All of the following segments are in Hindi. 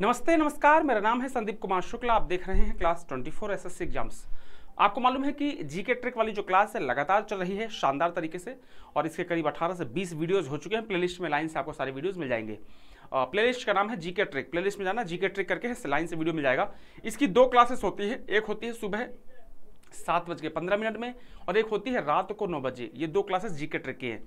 नमस्ते नमस्कार मेरा नाम है संदीप कुमार शुक्ला आप देख रहे हैं क्लास 24 एस एग्जाम्स आपको मालूम है कि जी के ट्रिक वाली जो क्लास है लगातार चल रही है शानदार तरीके से और इसके करीब 18 से 20 वीडियोस हो चुके हैं प्लेलिस्ट में लाइन से आपको सारे वीडियोस मिल जाएंगे प्लेलिस्ट का नाम है जीके ट्रिक प्लेलिस्ट में जाना जीके ट्रिक करके लाइन से वीडियो मिल जाएगा इसकी दो क्लासेस होती है एक होती है सुबह सात बज के पंद्रह मिनट में और एक होती है रात को नौ बजे ये दो क्लासेस जीके ट्रिक की हैं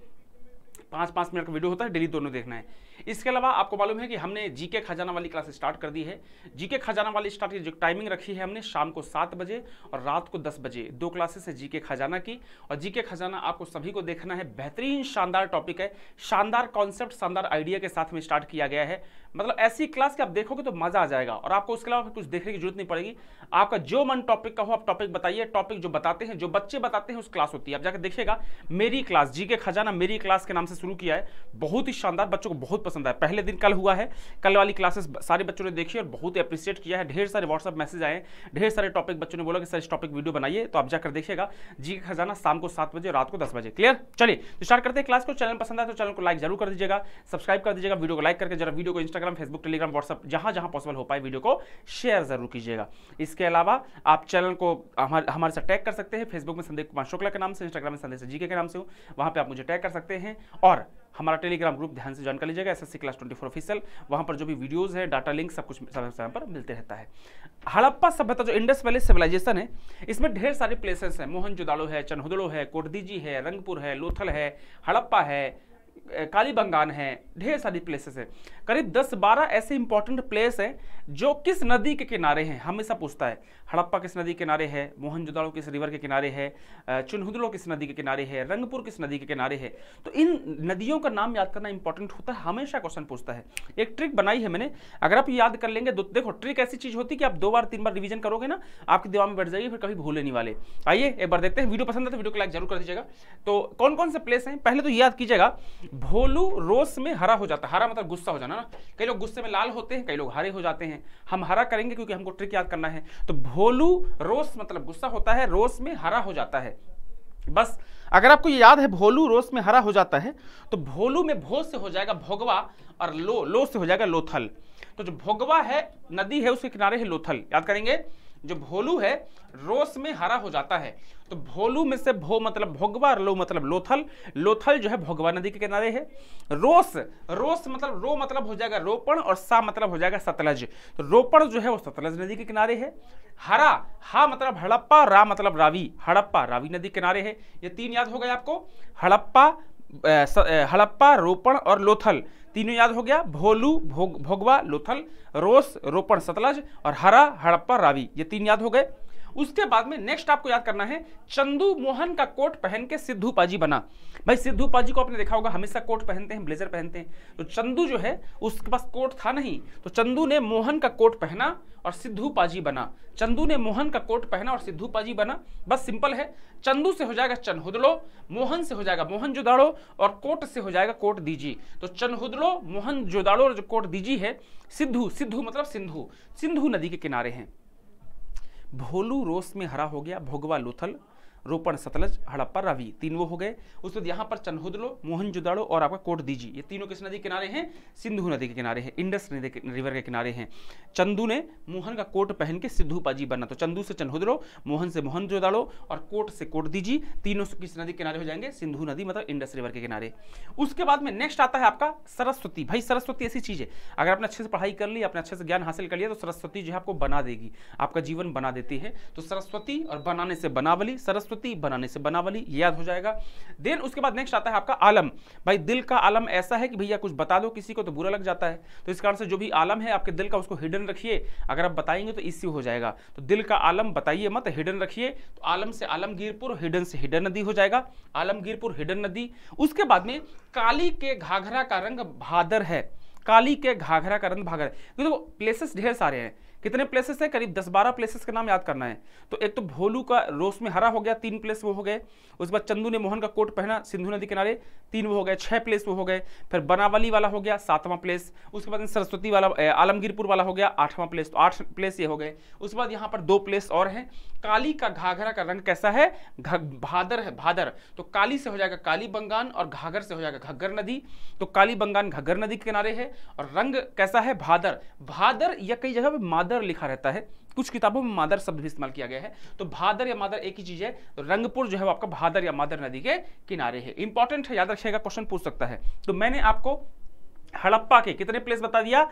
पाँच पाँच मिनट का वीडियो होता है डेली दोनों देखना है इसके अलावा आपको मालूम है कि हमने जीके खजाना वाली क्लास स्टार्ट कर दी है जीके खजाना वाली स्टार्ट की जो टाइमिंग रखी है हमने शाम को सात बजे और रात को दस बजे दो क्लासेस है जीके खजाना की और जीके खजाना आपको सभी को देखना है बेहतरीन शानदार टॉपिक है शानदार कॉन्सेप्ट शानदार आइडिया के साथ में स्टार्ट किया गया है मतलब ऐसी क्लास की आप देखोगे तो मजा आ जाएगा और आपको उसके अलावा कुछ देखने की जरूरत नहीं पड़ेगी आपका जो मन टॉपिक का हो आप टॉपिक बताइए टॉपिक जो बताते हैं जो बच्चे बताते हैं उस क्लास होती है आप जाकर देखिएगा मेरी क्लास जी के खजाना मेरी क्लास के नाम से शुरू किया है बहुत ही शानदार बच्चों को बहुत पसंद आया पहले दिन कल हुआ है कल वाली क्लासेस सारे बच्चों ने देखी और बहुत ही अप्रिशिएट किया है ढेर सारे व्हाट्सअप मैसेज आए ढेर सारे टॉपिक बच्चों ने बोला कि सर इस टॉपिक वीडियो बनाइए तो आप जाकर देखिएगा जी का खजाना शाम को सात बजे रात को दस बजे क्लियर चलिए तो स्टार्ट करते हैं क्लास को चैनल पसंद आए तो चैनल को लाइक जरूर कर दीजिएगा सब्सक्राइब कर दीजिएगा वीडियो को लाइक करके जरा वीडियो को इंस्टाग्राम फेसबुक टेलीग्राम व्हाट्सअप जहां जहां पॉसिबल हो पाए वीडियो को शेयर जरूर कीजिएगा इसके अलावा आप चैनल को हमारे साथ टैग कर सकते हैं फेसबुक में संदीप कुमार शुक्ला के नाम से इंस्टाग्राम में संदेश जी के नाम से हूँ वहाँ पर आप मुझे टैग कर सकते हैं और और हमारा टेलीग्राम ग्रुप ध्यान से ज्वाइन कर लीजिएगा S S C class twenty four official वहाँ पर जो भी वीडियोज़ है डाटा लिंक सब कुछ समय समय पर मिलते रहता है हड़प्पा सभ्यता जो इंडस वैली सिविलाइजेशन है इसमें ढेर सारे प्लेसेस हैं मोहनजोदाड़ो है चनहुदड़ो है कोटदीजी है रंगपुर है लोथल है हड़प्पा है काली बंगान है ढेर सारी प्लेसेस है करीब 10-12 ऐसे इंपॉर्टेंट प्लेस हैं जो किस नदी के किनारे हैं हमेशा पूछता है हड़प्पा किस नदी के किनारे है मोहनजोदड़ो किस रिवर के किनारे है चुनहुदलो किस नदी के किनारे है रंगपुर किस नदी के किनारे है तो इन नदियों का नाम याद करना इंपॉर्टेंट होता है हमेशा क्वेश्चन पूछता है एक ट्रिक बनाई है मैंने अगर आप याद कर लेंगे देखो ट्रिक ऐसी चीज़ होती है कि आप दो बार तीन बार रिविजन करोगे ना आपकी दिमाग में बैठ जाएगी फिर कभी भूलने नहीं वाले आइए एक बार देखते हैं वीडियो पसंद है तो वीडियो को लाइक जरूर कर दीजिएगा तो कौन कौन से प्लेस हैं पहले तो याद कीजिएगा भोलू रोस में हरा हो जाता है हरा मतलब गुस्सा हो जाना ना कई लोग गुस्से में लाल होते हैं कई लोग हरे हो जाते हैं हम हरा करेंगे क्योंकि हमको ट्रिक याद करना है तो भोलू रोस मतलब गुस्सा होता है रोस में हरा हो जाता है बस अगर आपको ये याद है भोलू रोस में हरा हो जाता है तो भोलू में भो से हो जाएगा भोगवा और लो लो से हो जाएगा लोथल तो जो भोगवा है नदी है उसके किनारे है लोथल याद करेंगे जो भोलू है रोस में हरा हो जाता है तो भोलू में से भो मतलब भोगवा लो मतलब लोथल लोथल जो है भोगवा नदी के किनारे है रोस रोस मतलब रो मतलब हो जाएगा रोपण और सा मतलब हो जाएगा सतलज तो रोपण जो है वो सतलज नदी के किनारे है हरा हा मतलब हड़प्पा रा मतलब रावी हड़प्पा रावी नदी किनारे है ये तीन याद हो गए आपको हड़प्पा हड़प्पा रोपण और लोथल तीनों याद हो गया भोलू भोग भोगवा लोथल रोस रोपण सतलज और हरा हड़प्पा रावी ये तीन याद हो गए उसके बाद में नेक्स्ट आपको याद करना है चंदू मोहन का कोट पहन के सिद्धू पाजी बना भाई सिद्धू पाजी को आपने देखा होगा हमेशा कोट पहनते हैं ब्लेजर पहनते हैं तो चंदू जो है उसके पास कोट था नहीं तो चंदू ने मोहन का कोट पहना और सिद्धू पाजी बना चंदू ने मोहन का कोट पहना और सिद्धू पाजी बना बस सिंपल है चंदू से हो जाएगा चनहुदड़ो मोहन से हो जाएगा मोहन जोदाड़ो और कोट से हो जाएगा कोट दीजी तो चनहुदड़ो मोहन जोदाड़ो और जो कोट दीजी है सिद्धू सिद्धू मतलब सिंधु सिंधु नदी के किनारे हैं भोलू रोस में हरा हो गया भोगवा लुथल रोपण सतलज हड़प्पा रवि तीन वो हो गए उसके बाद यहाँ पर चनहुदलो जुदाड़ो और आपका कोट दीजी ये तीनों किस नदी किनारे हैं सिंधु नदी के किनारे हैं इंडस नदी रिवर के किनारे हैं चंदू ने मोहन का कोट पहन के सिद्धु पाजी बना तो चंदू से चनहुदलो मोहन से मोहन जुदाड़ो और कोट से कोट दीजी तीनों किस नदी किनारे हो जाएंगे सिंधु नदी मतलब इंडस रिवर के किनारे उसके बाद में नेक्स्ट आता है आपका सरस्वती भाई सरस्वती ऐसी चीज़ है अगर आपने अच्छे से पढ़ाई कर ली अपने अच्छे से ज्ञान हासिल कर लिया तो सरस्वती जो है आपको बना देगी आपका जीवन बना देती है तो सरस्वती और बनाने से बनावली सरस्वती सरस्वती बनाने से बनावली याद हो जाएगा देन उसके बाद नेक्स्ट आता है आपका आलम भाई दिल का आलम ऐसा है कि भैया कुछ बता दो किसी को तो बुरा लग जाता है तो इस कारण से जो भी आलम है आपके दिल का उसको हिडन रखिए अगर आप बताएंगे तो इसी हो जाएगा तो दिल का आलम बताइए मत हिडन रखिए तो आलम से आलमगीरपुर हिडन से हिडन नदी हो जाएगा आलमगीरपुर हिडन नदी उसके बाद में काली के घाघरा का रंग भादर है काली के घाघरा का रंग भागर देखो तो प्लेसेस ढेर सारे हैं कितने प्लेसेस है करीब दस बारह प्लेसेस का नाम याद करना है तो एक तो भोलू का रोस में हरा हो गया तीन प्लेस वो हो गए उसके बाद चंदू ने मोहन का कोट पहना सिंधु नदी किनारे तीन वो हो गए छह प्लेस वो हो गए फिर बनावली वाला हो गया सातवां प्लेस उसके बाद सरस्वती वाला आलमगीरपुर वाला हो गया आठवां प्लेस तो आठ प्लेस ये हो गए उसके बाद यहाँ पर दो प्लेस और हैं काली का घाघरा का रंग कैसा है भादर है भादर तो काली से हो जाएगा काली बंगान और घाघर से हो जाएगा घग्गर नदी तो काली बंगान घग्गर नदी के किनारे है और रंग कैसा है भादर भादर या कई जगह पे मादर भादर लिखा रहता है कुछ किताबों में मादर शब्द भी इस्तेमाल किया गया है तो भादर या मादर एक ही चीज है तो रंगपुर जो है वो आपका भादर या मादर नदी के किनारे है इंपॉर्टेंट है याद रखिएगा क्वेश्चन पूछ सकता है तो मैंने आपको हड़प्पा के कितने प्लेस बता दिया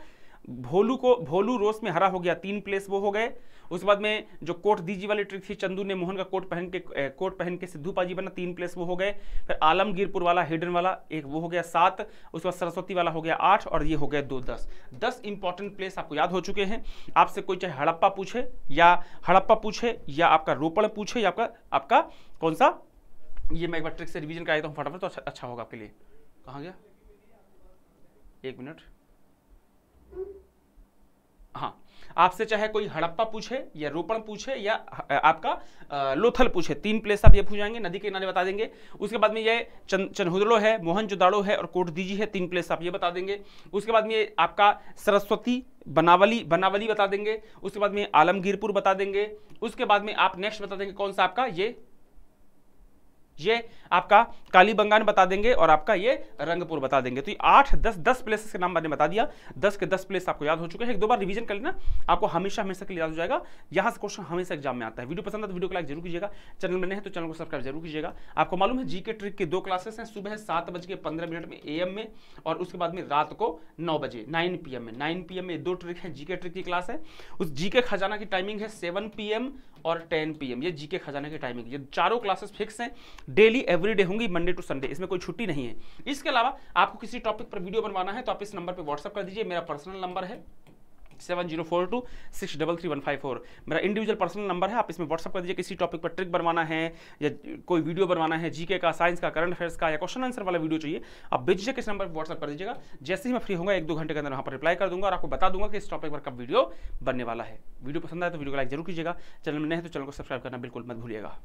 भोलू को भोलू रोस में हरा हो गया तीन प्लेस वो हो गए उसके बाद में जो कोट दीजी वाली ट्रिक थी चंदू ने मोहन का कोट पहन के कोट पहन के सिद्धू पाजी बना तीन प्लेस वो हो गए फिर आलमगीरपुर वाला हिडन वाला एक वो हो गया सात उसके बाद सरस्वती वाला हो गया आठ और ये हो गया दो दस दस इंपॉर्टेंट प्लेस आपको याद हो चुके हैं आपसे कोई चाहे हड़प्पा पूछे या हड़प्पा पूछे या आपका रोपण पूछे या आपका आपका कौन सा ये मैं एक बार ट्रिक से रिविजन कराता हूँ फटाफट तो अच्छा, अच्छा होगा आपके लिए कहाँ गया एक मिनट हाँ आपसे चाहे कोई हड़प्पा पूछे या रोपण पूछे या आपका लोथल पूछे तीन प्लेस आप ये पूछ जाएंगे नदी के किनारे बता देंगे उसके बाद में ये चन, चनहुदलो है मोहनजोदाड़ो है और कोटदीजी है तीन प्लेस आप ये बता देंगे उसके बाद में ये आपका सरस्वती बनावली बनावली बता देंगे उसके बाद में आलमगीरपुर बता देंगे उसके बाद में आप नेक्स्ट बता देंगे कौन सा आपका ये ये आपका कालीबंगा ने बता देंगे और आपका ये रंगपुर बता देंगे तो ये आठ दस दस प्लेसेस के नाम मैंने बता दिया दस के दस प्लेस आपको याद हो चुके हैं एक दो बार रिवीजन कर लेना आपको हमेशा हमेशा के लिए याद हो जाएगा यहाँ से क्वेश्चन हमेशा एग्जाम में आता है वीडियो पसंद आता तो वीडियो को लाइक जरूर कीजिएगा चैनल में नहीं तो चैनल को सब्सक्राइब जरूर कीजिएगा आपको मालूम है जी के ट्रिक के दो क्लासेस हैं सुबह सात बज के मिनट में ए में और उसके बाद में रात को नौ बजे nine P M nine P M दो ट्रिक है जी ट्रिक की क्लास है उस जी खजाना की टाइमिंग है सेवन पी और टेन पी ये जी खजाना की टाइमिंग ये चारों क्लासेस फिक्स हैं डेली एवरीडे होंगी मंडे टू संडे इसमें कोई छुट्टी नहीं है इसके अलावा आपको किसी टॉपिक पर वीडियो बनवाना है तो आप इस नंबर पर व्हाट्सअप कर दीजिए मेरा पर्सनल नंबर है seven zero four two six double three one five four मेरा इंडिविजुअल पर्सनल नंबर है आप इसमें व्हाट्सअप कर दीजिए किसी टॉपिक पर ट्रिक बनवाना है या कोई वीडियो बनवाना है जीके का साइंस का करंट अफेयर्स का या क्वेश्चन आंसर वाला वीडियो चाहिए आप बेझिझक किस नंबर पर व्हाट्सअप कर दीजिएगा जैसे ही मैं फ्री होगा एक दो घंटे के अंदर वहाँ पर रिप्लाई कर दूंगा और आपको बता दूंगा कि इस टॉपिक पर कब वीडियो बनने वाला है वीडियो पसंद आए तो वीडियो को लाइक जरूर कीजिएगा चैनल में नहीं है तो चैनल को सब्सक्राइब करना बिल्कुल मत भूलिएगा